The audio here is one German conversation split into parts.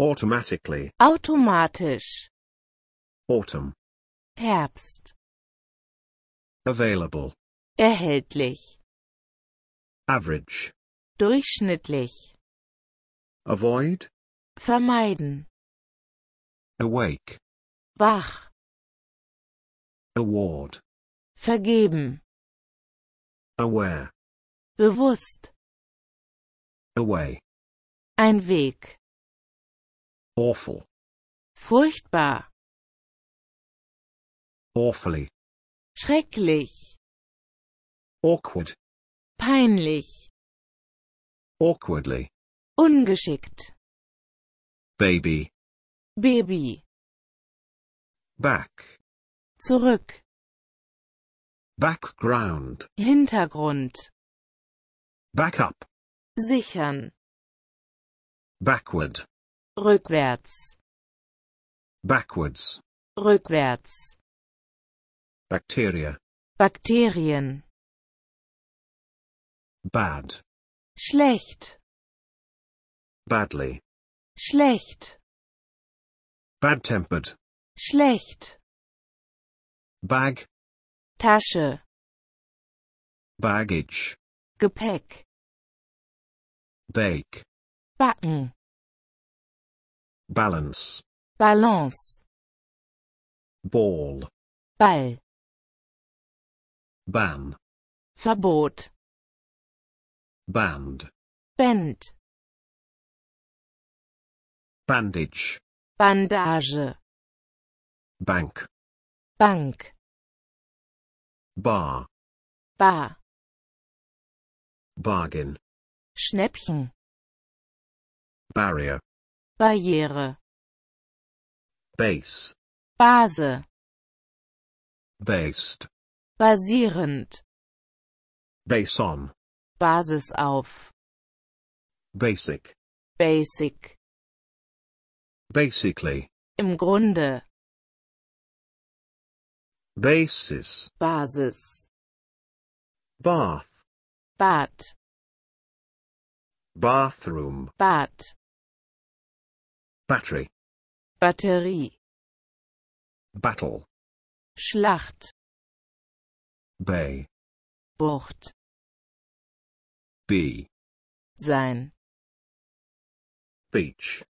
automatically, automatisch, autumn, Herbst, available, erhältlich, average, durchschnittlich, avoid, vermeiden, awake, wach, award, vergeben, aware, bewusst, away, ein Weg, Awful. Furchtbar. Awfully. Schrecklich. Awkward. Peinlich. Awkwardly. Ungeschickt. Baby. Baby. Back. Zurück. Background. Hintergrund. Backup. Sichern. Backward rückwärts backwards rückwärts bacteria Bakterien bad schlecht badly schlecht bad-tempered schlecht bag Tasche baggage Gepäck bake backen Balance. Balance. Ball. Ball. Ban. Verbot. Band. Band. Bandage. Bandage. Bank. Bank. Bar. Bar. Bargain. Schnäppchen. Barrier. Barriere Base Base Based Basierend Base on Basis auf Basic Basic Basically Im Grunde Basis Basis Bath Bad Bathroom Bad Battery. Batterie. Battle. Schlacht. Bay. Bucht. Be. Sein. Beach.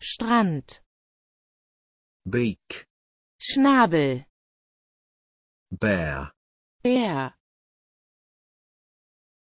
Strand. Beak. Schnabel. Bär. Bär.